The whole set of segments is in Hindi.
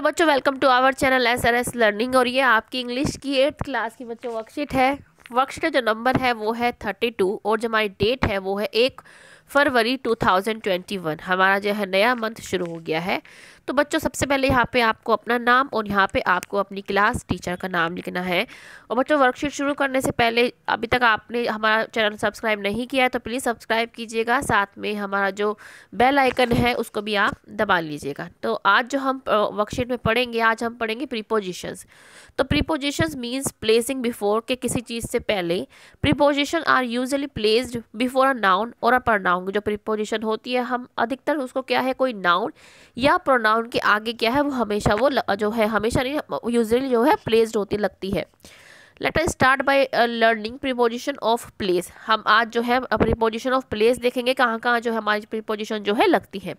हेलो बच्चों welcome to our channel S R S learning और ये आपकी इंग्लिश की एट्थ क्लास की बच्चों वर्कशीट है वर्कशीट का जो नंबर है वो है थर्टी टू और जो हमारी डेट है वो है एक फरवरी 2021 हमारा जो है नया मंथ शुरू हो गया है तो बच्चों सबसे पहले यहाँ पे आपको अपना नाम और यहाँ पे आपको अपनी क्लास टीचर का नाम लिखना है और बच्चों वर्कशीट शुरू करने से पहले अभी तक आपने हमारा चैनल सब्सक्राइब नहीं किया है तो प्लीज़ सब्सक्राइब कीजिएगा साथ में हमारा जो बेल आइकन है उसको भी आप दबा लीजिएगा तो आज जो हम वर्कशीट में पढ़ेंगे आज हम पढ़ेंगे प्रीपोजिशंस तो प्रीपोजिशंस मीन्स प्लेसिंग बिफोर के किसी चीज़ से पहले preposition are usually placed before a noun और अ नाउन बताऊंगी जो प्रिपोजिशन होती है हम अधिकतर उसको क्या है कोई नाउन या प्रोनाउन के आगे क्या है वो हमेशा वो जो है हमेशा नहीं यूजली जो है प्लेस्ड होती लगती है let us start by learning preposition of place हम आज जो है प्रिपोजिशन ऑफ प्लेस देखेंगे कहाँ कहाँ जो है हमारी प्रिपोजिशन जो है लगती है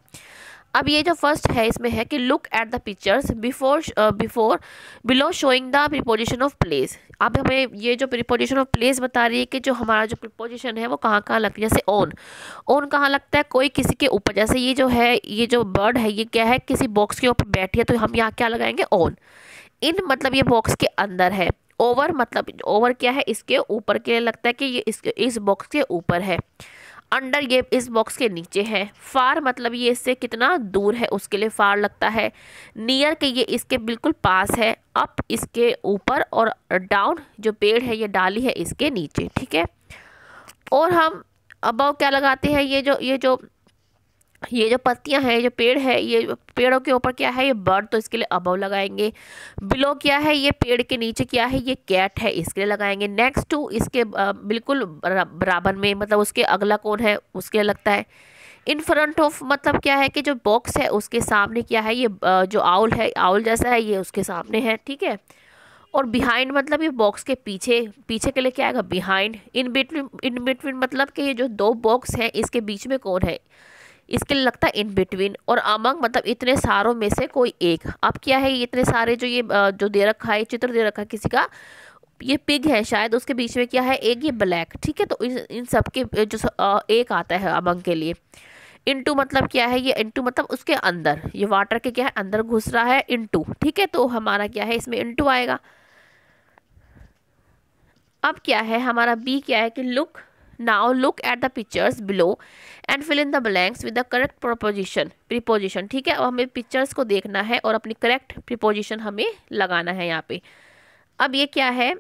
अब ये जो फर्स्ट है इसमें है कि look at the pictures before before below showing the preposition of place अब हमें ये जो प्रिपोजिशन ऑफ प्लेस बता रही है कि जो हमारा जो प्रिपोजिशन है वो कहाँ कहाँ लगती है जैसे ओन ओन कहाँ लगता है कोई किसी के ऊपर जैसे ये जो है ये जो बर्ड है ये क्या है किसी बॉक्स के ऊपर बैठी है तो हम यहाँ क्या लगाएंगे ओन इन मतलब ये बॉक्स के अंदर है ओवर मतलब ओवर क्या है इसके ऊपर के लिए लगता है कि ये इसके इस बॉक्स के ऊपर है अंडर ये इस बॉक्स के नीचे है फार मतलब ये इससे कितना दूर है उसके लिए फार लगता है नियर के ये इसके बिल्कुल पास है अप इसके ऊपर और डाउन जो पेड़ है ये डाली है इसके नीचे ठीक है और हम अबव क्या लगाते हैं ये जो ये जो ये जो पत्तियां हैं जो पेड़ है ये पेड़ों के ऊपर क्या है ये बर्ड तो इसके लिए अबव लगाएंगे बिलो क्या है ये पेड़ के नीचे क्या है ये कैट है इसके लिए लगाएंगे नेक्स्ट टू इसके बिल्कुल बराबर में मतलब उसके अगला कौन है उसके लिए लगता है इन फ्रंट ऑफ मतलब क्या है कि जो बॉक्स है उसके सामने क्या है ये जो आउल है आउल जैसा है ये उसके सामने है ठीक है और बिहाइंड मतलब ये बॉक्स के पीछे पीछे के लिए क्या आएगा behind in between in between मतलब कि ये जो दो बॉक्स हैं इसके बीच में कौन है इसके लिए लगता है इन बिटवीन और अमंग मतलब इतने सारों में से कोई एक अब क्या है इतने सारे जो ये जो दे रखा है चित्र दे रखा है किसी का ये पिग है शायद उसके बीच में क्या है एक ये ब्लैक ठीक है तो इन इन सब के जो एक आता है अमंग के लिए इनटू मतलब क्या है ये इनटू मतलब उसके अंदर ये वाटर के क्या है अंदर घुस रहा है इनटू ठीक है तो हमारा क्या है इसमें इनटू आएगा अब क्या है हमारा बी क्या है कि look now look at the pictures below and fill in the blanks with the correct proposition preposition ठीक है अब हमें pictures को देखना है और अपनी correct preposition हमें लगाना है यहाँ पे अब ये क्या है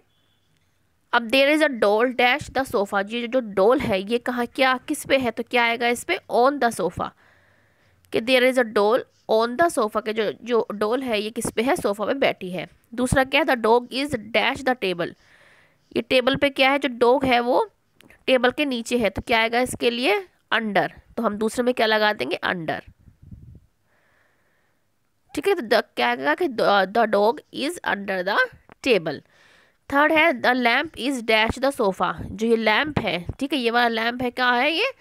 अब देर इज़ अ डोल डैश द सोफ़ा ये जो डोल है ये कहाँ क्या किस पे है तो क्या आएगा इस पे ऑन द सोफ़ा कि देर इज़ अ डोल ऑन द सोफ़ा के जो जो डोल है ये किस पे है सोफ़ा पे बैठी है दूसरा क्या है the dog is dash the table ये टेबल पे क्या है जो डॉग है वो टेबल के नीचे है तो क्या आएगा इसके लिए अंडर तो हम दूसरे में क्या लगा देंगे अंडर ठीक है तो क्या आएगा कि the dog is under the table third है the lamp is dash the sofa जो ये लैम्प है ठीक है ये वाला लैम्प है क्या है ये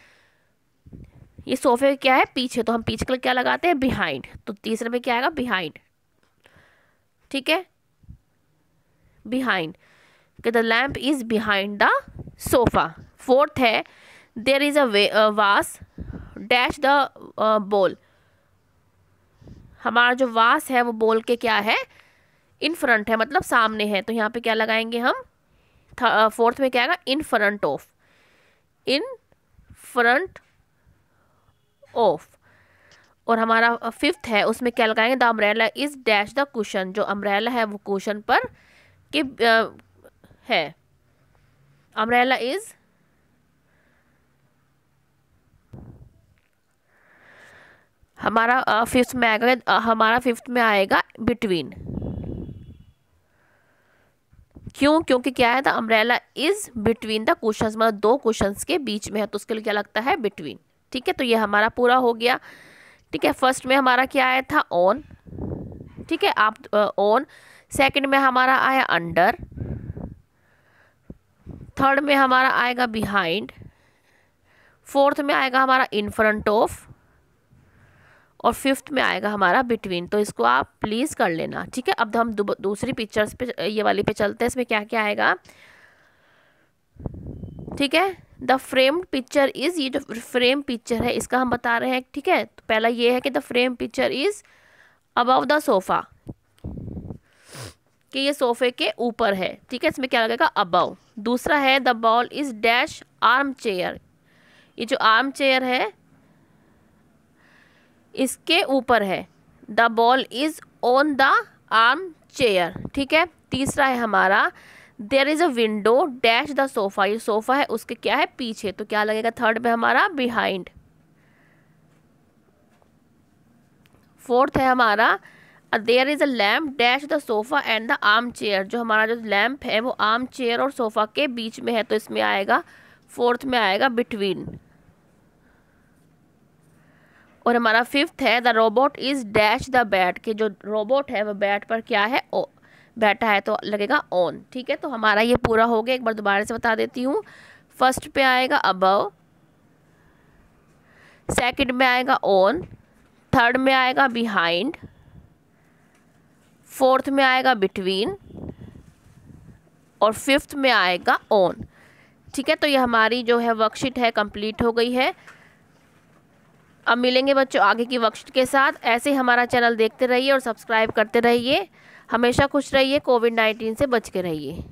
ये सोफे क्या है पीछे तो हम पीछे के लिए क्या लगाते हैं बिहाइंड तो तीसरे में क्या आएगा बिहाइंड ठीक है behind the lamp is behind the sofa fourth है देर इज़ अ वास डैश द बॉल हमारा जो वास है वो बॉल के क्या है इन फ्रंट है मतलब सामने है तो यहाँ पे क्या लगाएंगे हम फोर्थ uh, में क्या आएगा in front of in front of और हमारा फिफ्थ uh, है उसमें क्या लगाएंगे the umbrella is dash the cushion जो अम्ब्रेला है वो कुशन पर के uh, है umbrella is हमारा फिफ्थ uh, में आएगा uh, हमारा फिफ्थ में आएगा बिटवीन क्यों क्योंकि क्या है the umbrella is between the questions मतलब दो क्वेश्चंस के बीच में है तो उसके लिए क्या लगता है बिटवीन ठीक है तो ये हमारा पूरा हो गया ठीक है फर्स्ट में हमारा क्या आया था ऑन ठीक है आप ऑन uh, सेकंड में हमारा आया अंडर थर्ड में हमारा आएगा बिहाइंड फोर्थ में आएगा हमारा इन फ्रंट ऑफ और फिफ्थ में आएगा हमारा बिटवीन तो इसको आप प्लीज़ कर लेना ठीक है अब हम दूसरी पिक्चर्स पे ये वाली पे चलते हैं इसमें क्या क्या आएगा ठीक है द फ्रेम पिक्चर इज़ ये जो फ्रेम पिक्चर है इसका हम बता रहे हैं ठीक है तो पहला ये है कि the frame picture is above the sofa कि ये सोफे के ऊपर है ठीक है इसमें क्या लगेगा अबव दूसरा है the ball is dash armchair ये जो आर्म चेयर है इसके ऊपर है the ball is on the armchair ठीक है तीसरा है हमारा there is a window dash the sofa ये सोफ़ा है उसके क्या है पीछे तो क्या लगेगा थर्ड में हमारा बिहाइंड फोर्थ है हमारा there is a lamp dash the sofa and the armchair जो हमारा जो लैम्प है वो आर्म चेयर और सोफ़ा के बीच में है तो इसमें आएगा फोर्थ में आएगा बिटवीन और हमारा फिफ्थ है the robot is dash the bat के जो रोबोट है वह बैट पर क्या है ओ बैठा है तो लगेगा ऑन ठीक है तो हमारा ये पूरा हो गया एक बार दोबारा से बता देती हूँ फर्स्ट पे आएगा अबव सेकंड में आएगा ऑन थर्ड में आएगा बिहाइंड फोर्थ में आएगा बिटवीन और फिफ्थ में आएगा ऑन ठीक है तो ये हमारी जो है वर्कशीट है कंप्लीट हो गई है अब मिलेंगे बच्चों आगे की वर्कशीट के साथ ऐसे ही हमारा चैनल देखते रहिए और सब्सक्राइब करते रहिए हमेशा खुश रहिए कोविड नाइन्टीन से बच के रहिए